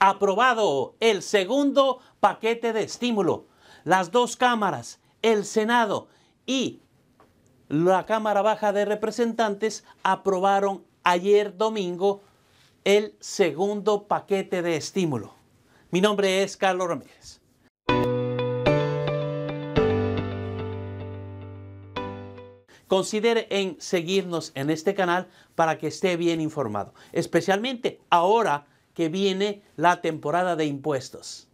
aprobado el segundo paquete de estímulo. Las dos cámaras, el Senado y la Cámara Baja de Representantes aprobaron ayer domingo el segundo paquete de estímulo. Mi nombre es Carlos Ramírez. considere en seguirnos en este canal para que esté bien informado, especialmente ahora viene la temporada de impuestos.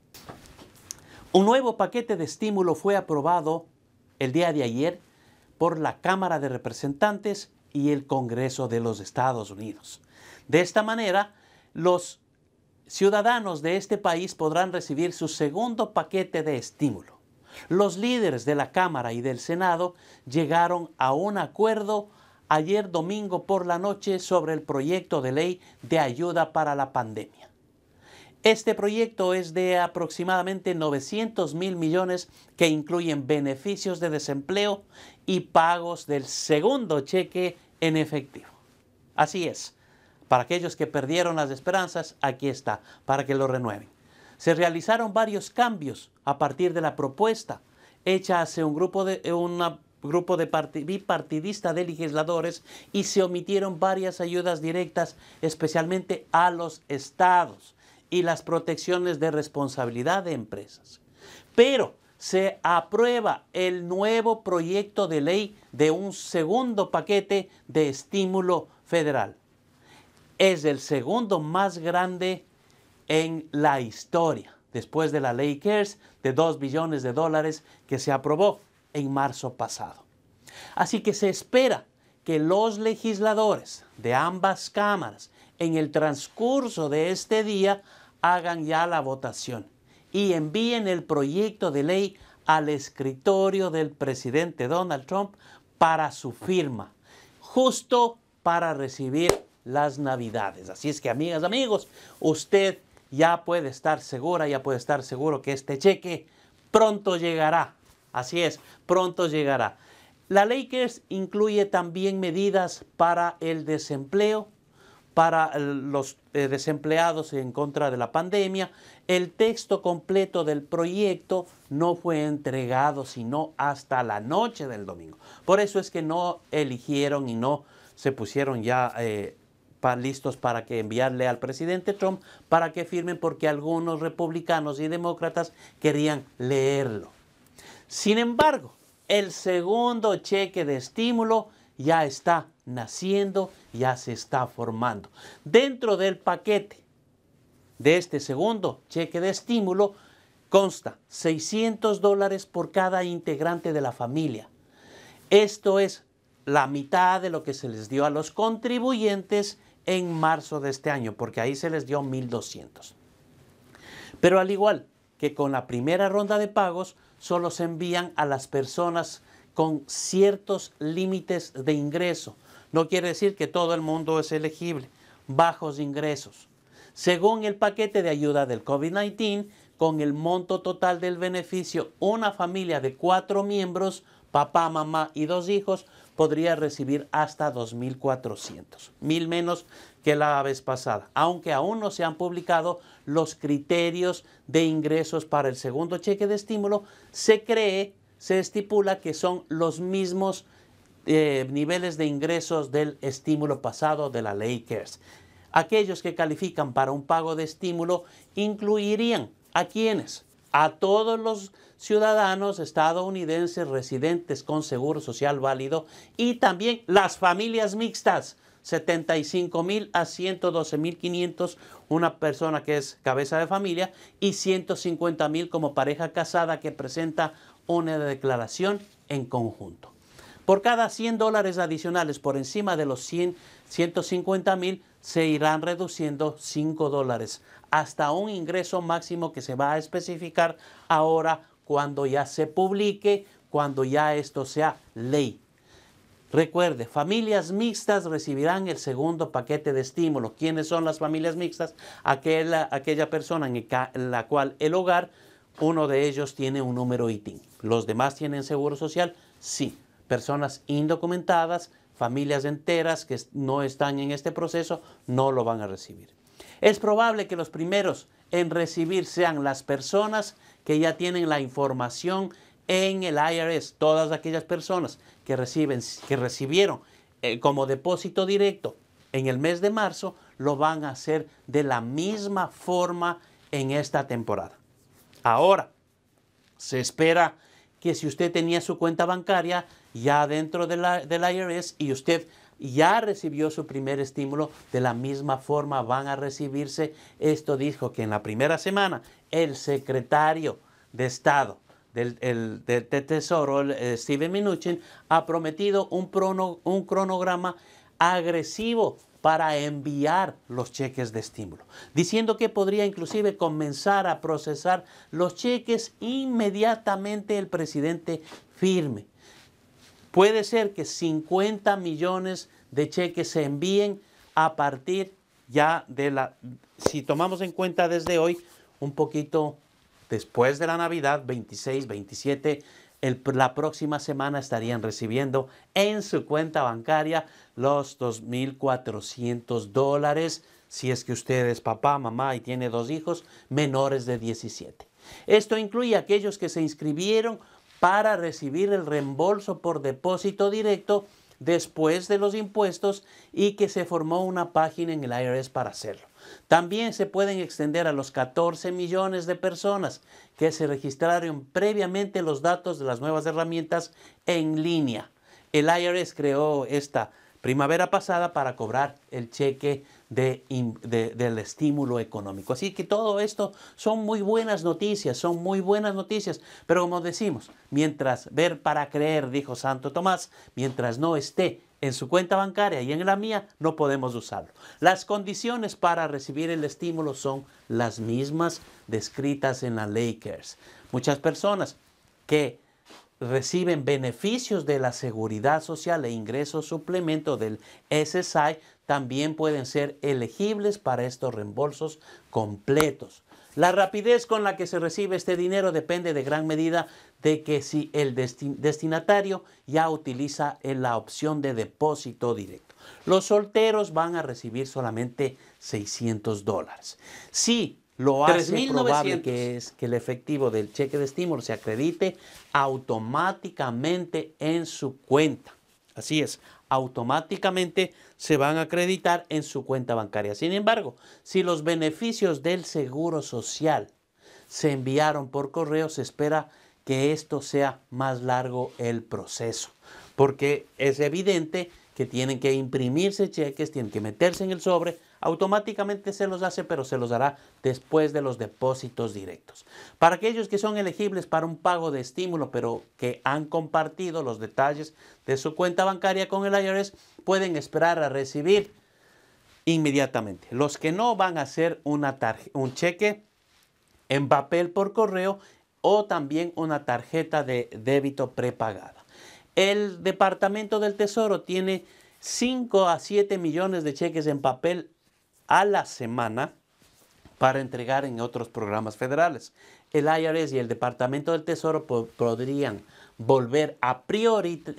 Un nuevo paquete de estímulo fue aprobado el día de ayer por la Cámara de Representantes y el Congreso de los Estados Unidos. De esta manera, los ciudadanos de este país podrán recibir su segundo paquete de estímulo. Los líderes de la Cámara y del Senado llegaron a un acuerdo ayer domingo por la noche sobre el proyecto de ley de ayuda para la pandemia. Este proyecto es de aproximadamente 900 mil millones que incluyen beneficios de desempleo y pagos del segundo cheque en efectivo. Así es, para aquellos que perdieron las esperanzas, aquí está, para que lo renueven. Se realizaron varios cambios a partir de la propuesta hecha hace un grupo de una grupo de bipartidista de legisladores y se omitieron varias ayudas directas, especialmente a los estados y las protecciones de responsabilidad de empresas. Pero se aprueba el nuevo proyecto de ley de un segundo paquete de estímulo federal. Es el segundo más grande en la historia, después de la ley CARES de 2 billones de dólares que se aprobó en marzo pasado. Así que se espera que los legisladores de ambas cámaras en el transcurso de este día hagan ya la votación y envíen el proyecto de ley al escritorio del presidente Donald Trump para su firma, justo para recibir las navidades. Así es que amigas, amigos, usted ya puede estar segura, ya puede estar seguro que este cheque pronto llegará Así es, pronto llegará. La ley que incluye también medidas para el desempleo, para eh, los eh, desempleados en contra de la pandemia. El texto completo del proyecto no fue entregado sino hasta la noche del domingo. Por eso es que no eligieron y no se pusieron ya eh, listos para que enviarle al presidente Trump para que firmen porque algunos republicanos y demócratas querían leerlo. Sin embargo, el segundo cheque de estímulo ya está naciendo, ya se está formando. Dentro del paquete de este segundo cheque de estímulo consta 600 dólares por cada integrante de la familia. Esto es la mitad de lo que se les dio a los contribuyentes en marzo de este año, porque ahí se les dio 1.200. Pero al igual que con la primera ronda de pagos, solo se envían a las personas con ciertos límites de ingreso. No quiere decir que todo el mundo es elegible. Bajos ingresos. Según el paquete de ayuda del COVID-19, con el monto total del beneficio, una familia de cuatro miembros, papá, mamá y dos hijos, podría recibir hasta 2.400, mil menos que la vez pasada, aunque aún no se han publicado los criterios de ingresos para el segundo cheque de estímulo, se cree, se estipula que son los mismos eh, niveles de ingresos del estímulo pasado de la ley CARES. Aquellos que califican para un pago de estímulo incluirían a quienes a todos los ciudadanos estadounidenses residentes con seguro social válido y también las familias mixtas. 75 mil a 112 mil 500 una persona que es cabeza de familia y 150 mil como pareja casada que presenta una declaración en conjunto. Por cada 100 dólares adicionales por encima de los 100, 150 mil se irán reduciendo 5 dólares hasta un ingreso máximo que se va a especificar ahora cuando ya se publique, cuando ya esto sea ley. Recuerde, familias mixtas recibirán el segundo paquete de estímulo. ¿Quiénes son las familias mixtas? Aquella, aquella persona en la cual el hogar, uno de ellos tiene un número ITIN. ¿Los demás tienen seguro social? Sí. Personas indocumentadas, familias enteras que no están en este proceso, no lo van a recibir. Es probable que los primeros en recibir sean las personas que ya tienen la información en el IRS, todas aquellas personas que, reciben, que recibieron eh, como depósito directo en el mes de marzo, lo van a hacer de la misma forma en esta temporada. Ahora, se espera que si usted tenía su cuenta bancaria ya dentro del IRS y usted ya recibió su primer estímulo, de la misma forma van a recibirse. Esto dijo que en la primera semana el secretario de Estado del, Tesoro, eh, Steven Mnuchin, ha prometido un, un cronograma agresivo para enviar los cheques de estímulo, diciendo que podría inclusive comenzar a procesar los cheques inmediatamente el presidente firme. Puede ser que 50 millones de cheques se envíen a partir ya de la, si tomamos en cuenta desde hoy, un poquito después de la Navidad, 26, 27, la próxima semana estarían recibiendo en su cuenta bancaria los 2.400 dólares, si es que usted es papá, mamá y tiene dos hijos menores de 17. Esto incluye aquellos que se inscribieron para recibir el reembolso por depósito directo después de los impuestos y que se formó una página en el IRS para hacerlo. También se pueden extender a los 14 millones de personas que se registraron previamente los datos de las nuevas herramientas en línea. El IRS creó esta primavera pasada para cobrar el cheque del estímulo económico. Así que todo esto son muy buenas noticias, son muy buenas noticias, pero como decimos, mientras ver para creer, dijo Santo Tomás, mientras no esté en su cuenta bancaria y en la mía, no podemos usarlo. Las condiciones para recibir el estímulo son las mismas descritas en la ley CARES. Muchas personas que reciben beneficios de la seguridad social e ingresos suplemento del SSI también pueden ser elegibles para estos reembolsos completos. La rapidez con la que se recibe este dinero depende de gran medida de que si el destinatario ya utiliza eh, la opción de depósito directo. Los solteros van a recibir solamente 600 dólares. Si lo hace probable que es que el efectivo del cheque de estímulo se acredite automáticamente en su cuenta. Así es, automáticamente se van a acreditar en su cuenta bancaria. Sin embargo, si los beneficios del seguro social se enviaron por correo, se espera que esto sea más largo el proceso, porque es evidente que tienen que imprimirse cheques, tienen que meterse en el sobre, automáticamente se los hace, pero se los dará después de los depósitos directos. Para aquellos que son elegibles para un pago de estímulo, pero que han compartido los detalles de su cuenta bancaria con el IRS, pueden esperar a recibir inmediatamente. Los que no van a hacer una un cheque en papel por correo o también una tarjeta de débito prepagada. El Departamento del Tesoro tiene 5 a 7 millones de cheques en papel a la semana para entregar en otros programas federales. El IRS y el Departamento del Tesoro podrían volver a priorizar,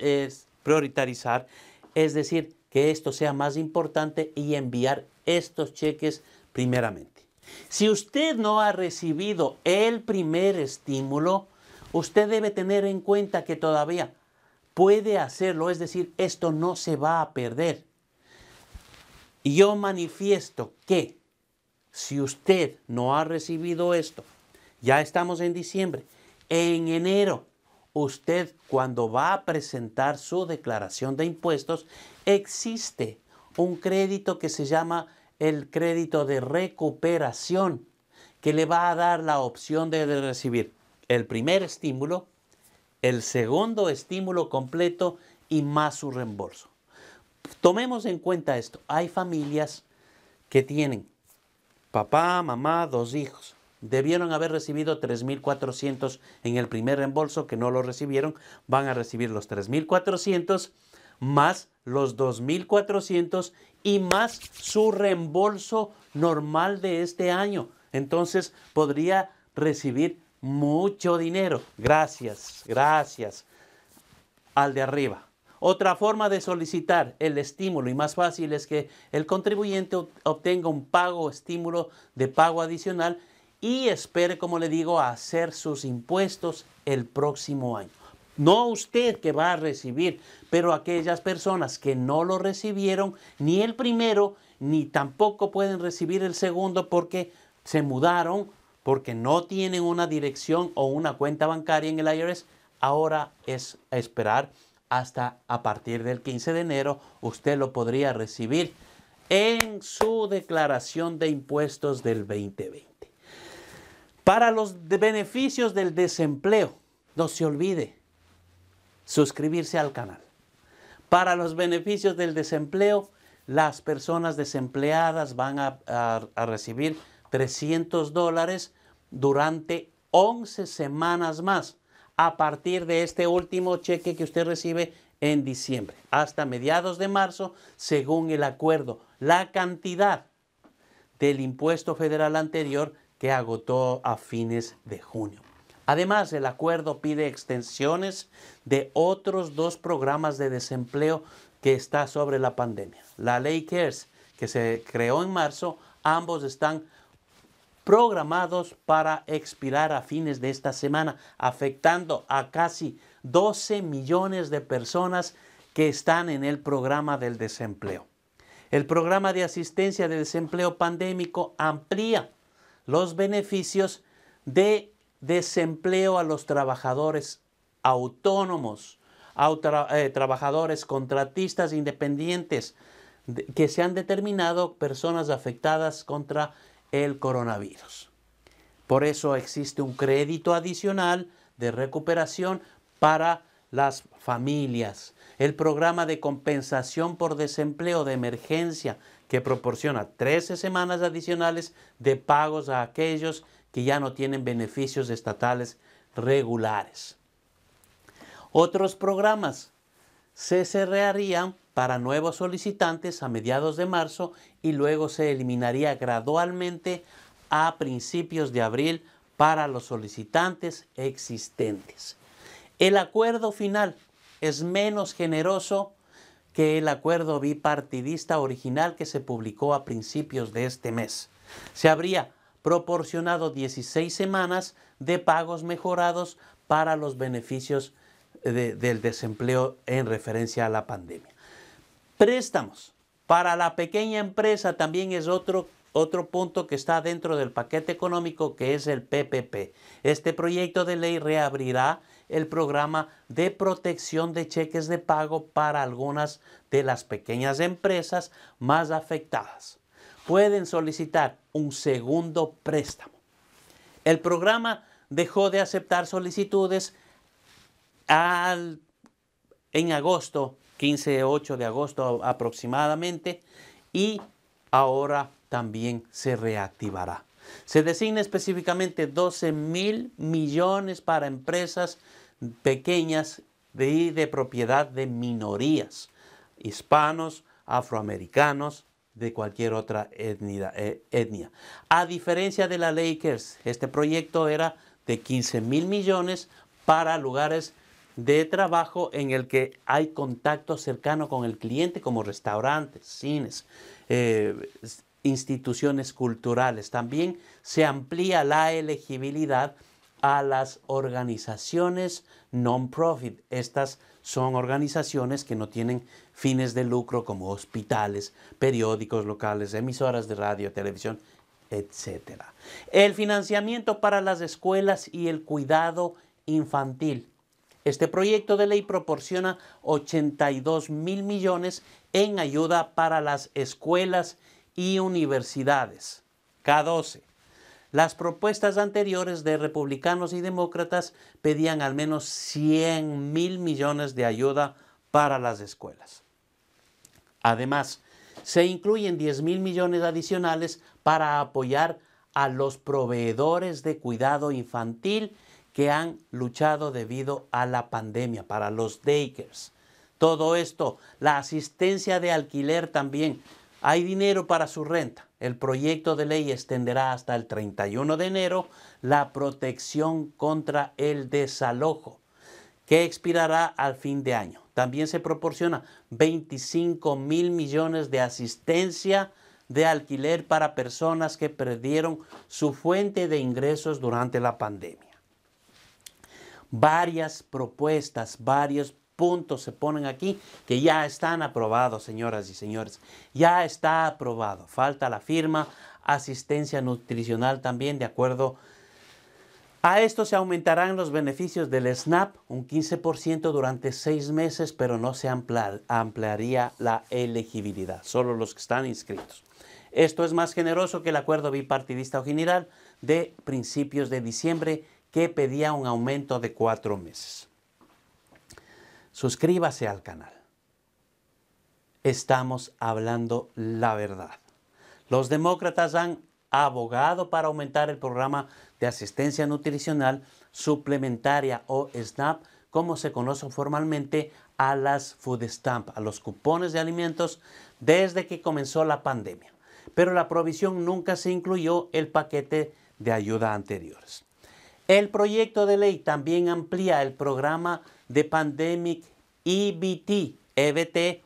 prioritarizar, es decir, que esto sea más importante y enviar estos cheques primeramente. Si usted no ha recibido el primer estímulo, usted debe tener en cuenta que todavía puede hacerlo, es decir, esto no se va a perder. Y yo manifiesto que si usted no ha recibido esto, ya estamos en diciembre, en enero, usted cuando va a presentar su declaración de impuestos, existe un crédito que se llama el crédito de recuperación, que le va a dar la opción de recibir el primer estímulo, el segundo estímulo completo y más su reembolso. Tomemos en cuenta esto. Hay familias que tienen papá, mamá, dos hijos. Debieron haber recibido 3.400 en el primer reembolso, que no lo recibieron. Van a recibir los 3.400 más los 2.400 y más su reembolso normal de este año. Entonces podría recibir mucho dinero. Gracias, gracias al de arriba. Otra forma de solicitar el estímulo y más fácil es que el contribuyente obtenga un pago estímulo de pago adicional y espere, como le digo, a hacer sus impuestos el próximo año. No usted que va a recibir, pero aquellas personas que no lo recibieron ni el primero ni tampoco pueden recibir el segundo porque se mudaron, porque no tienen una dirección o una cuenta bancaria en el IRS, ahora es esperar hasta a partir del 15 de enero usted lo podría recibir en su declaración de impuestos del 2020. Para los beneficios del desempleo, no se olvide suscribirse al canal. Para los beneficios del desempleo, las personas desempleadas van a, a recibir 300 dólares durante 11 semanas más a partir de este último cheque que usted recibe en diciembre, hasta mediados de marzo, según el acuerdo, la cantidad del impuesto federal anterior que agotó a fines de junio. Además, el acuerdo pide extensiones de otros dos programas de desempleo que está sobre la pandemia. La ley CARES, e que se creó en marzo, ambos están programados para expirar a fines de esta semana, afectando a casi 12 millones de personas que están en el programa del desempleo. El programa de asistencia de desempleo pandémico amplía los beneficios de desempleo a los trabajadores autónomos, eh, trabajadores contratistas independientes, que se han determinado personas afectadas contra el coronavirus. Por eso existe un crédito adicional de recuperación para las familias. El programa de compensación por desempleo de emergencia que proporciona 13 semanas adicionales de pagos a aquellos que ya no tienen beneficios estatales regulares. Otros programas se cerrarían para nuevos solicitantes a mediados de marzo y luego se eliminaría gradualmente a principios de abril para los solicitantes existentes. El acuerdo final es menos generoso que el acuerdo bipartidista original que se publicó a principios de este mes. Se habría proporcionado 16 semanas de pagos mejorados para los beneficios eh, del desempleo en referencia a la pandemia. Préstamos para la pequeña empresa también es otro, otro punto que está dentro del paquete económico que es el PPP. Este proyecto de ley reabrirá el programa de protección de cheques de pago para algunas de las pequeñas empresas más afectadas. Pueden solicitar un segundo préstamo. El programa dejó de aceptar solicitudes al, en agosto 15, 8 de agosto aproximadamente, y ahora también se reactivará. Se designa específicamente 12 mil millones para empresas pequeñas y de, de propiedad de minorías, hispanos, afroamericanos, de cualquier otra etnia, eh, etnia. A diferencia de la Lakers, este proyecto era de 15 mil millones para lugares de trabajo en el que hay contacto cercano con el cliente, como restaurantes, cines, eh, instituciones culturales. También se amplía la elegibilidad a las organizaciones non-profit. Estas son organizaciones que no tienen fines de lucro como hospitales, periódicos locales, emisoras de radio, televisión, etc. El financiamiento para las escuelas y el cuidado infantil este proyecto de ley proporciona 82 mil millones en ayuda para las escuelas y universidades. K12. Las propuestas anteriores de republicanos y demócratas pedían al menos 100 mil millones de ayuda para las escuelas. Además, se incluyen 10 mil millones adicionales para apoyar a los proveedores de cuidado infantil que han luchado debido a la pandemia, para los dakers. Todo esto, la asistencia de alquiler también. Hay dinero para su renta. El proyecto de ley extenderá hasta el 31 de enero la protección contra el desalojo, que expirará al fin de año. También se proporciona 25 mil millones de asistencia de alquiler para personas que perdieron su fuente de ingresos durante la pandemia. Varias propuestas, varios puntos se ponen aquí que ya están aprobados, señoras y señores. Ya está aprobado. Falta la firma, asistencia nutricional también, de acuerdo. A esto se aumentarán los beneficios del SNAP un 15% durante seis meses, pero no se ampliaría la elegibilidad, solo los que están inscritos. Esto es más generoso que el acuerdo bipartidista general de principios de diciembre que pedía un aumento de cuatro meses. Suscríbase al canal. Estamos hablando la verdad. Los demócratas han abogado para aumentar el programa de asistencia nutricional suplementaria o SNAP, como se conoce formalmente a las food stamps, a los cupones de alimentos, desde que comenzó la pandemia. Pero la provisión nunca se incluyó el paquete de ayuda anteriores. El proyecto de ley también amplía el programa de Pandemic EBT, e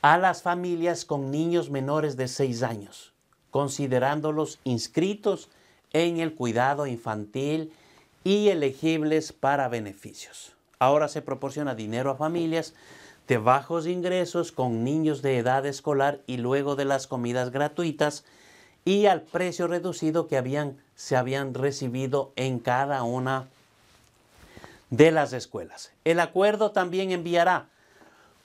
a las familias con niños menores de 6 años, considerándolos inscritos en el cuidado infantil y elegibles para beneficios. Ahora se proporciona dinero a familias de bajos ingresos con niños de edad escolar y luego de las comidas gratuitas y al precio reducido que habían, se habían recibido en cada una de las escuelas. El acuerdo también enviará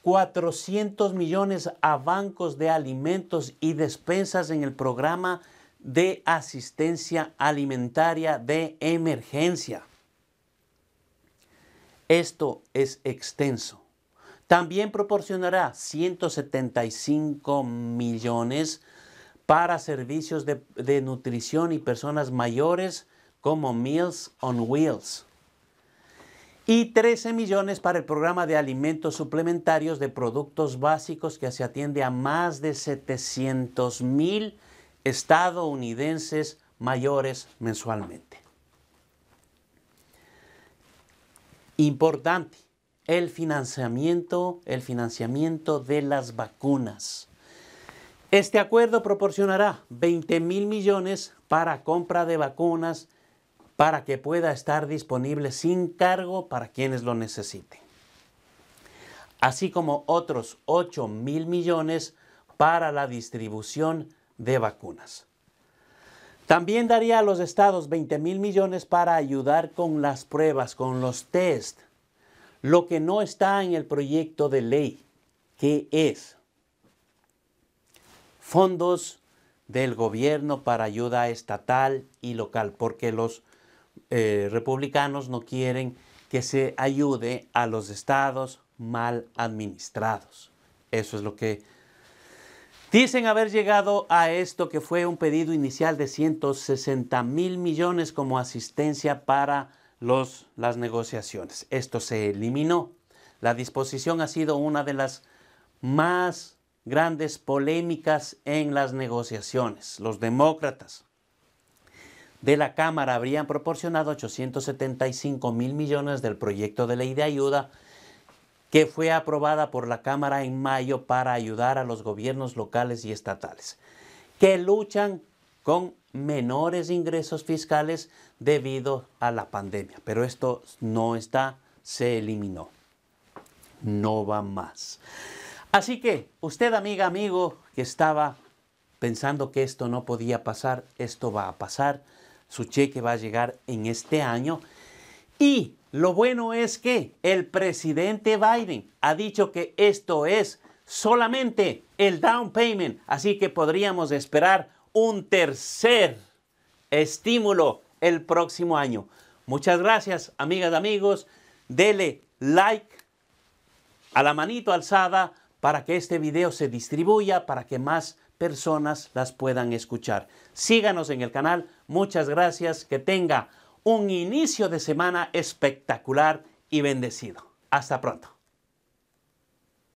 400 millones a bancos de alimentos y despensas en el programa de asistencia alimentaria de emergencia. Esto es extenso. También proporcionará 175 millones para servicios de, nutrición y personas mayores como Meals on Wheels y 13 millones para el programa de alimentos suplementarios de productos básicos que se atiende a más de 700 mil estadounidenses mayores mensualmente. Importante, el financiamiento, el financiamiento de las vacunas. Este acuerdo proporcionará 20 mil millones para compra de vacunas para que pueda estar disponible sin cargo para quienes lo necesiten, así como otros 8 mil millones para la distribución de vacunas. También daría a los estados 20 mil millones para ayudar con las pruebas, con los test, lo que no está en el proyecto de ley, que es fondos del gobierno para ayuda estatal y local, porque los eh, republicanos no quieren que se ayude a los estados mal administrados. Eso es lo que dicen haber llegado a esto, que fue un pedido inicial de 160 mil millones como asistencia para los, las negociaciones. Esto se eliminó. La disposición ha sido una de las más grandes polémicas en las negociaciones. Los demócratas de la Cámara habrían proporcionado 875 mil millones del proyecto de ley de ayuda que fue aprobada por la Cámara en mayo para ayudar a los gobiernos locales y estatales que luchan con menores ingresos fiscales debido a la pandemia. Pero esto no está, se eliminó. No va más. Así que usted, amiga, amigo, que estaba pensando que esto no podía pasar, esto va a pasar, su cheque va a llegar en este año. Y lo bueno es que el presidente Biden ha dicho que esto es solamente el down payment, así que podríamos esperar un tercer estímulo el próximo año. Muchas gracias, amigas, amigos. Dele like a la manito alzada para que este video se distribuya, para que más personas las puedan escuchar. Síganos en el canal, muchas gracias, que tenga un inicio de semana espectacular y bendecido. Hasta pronto.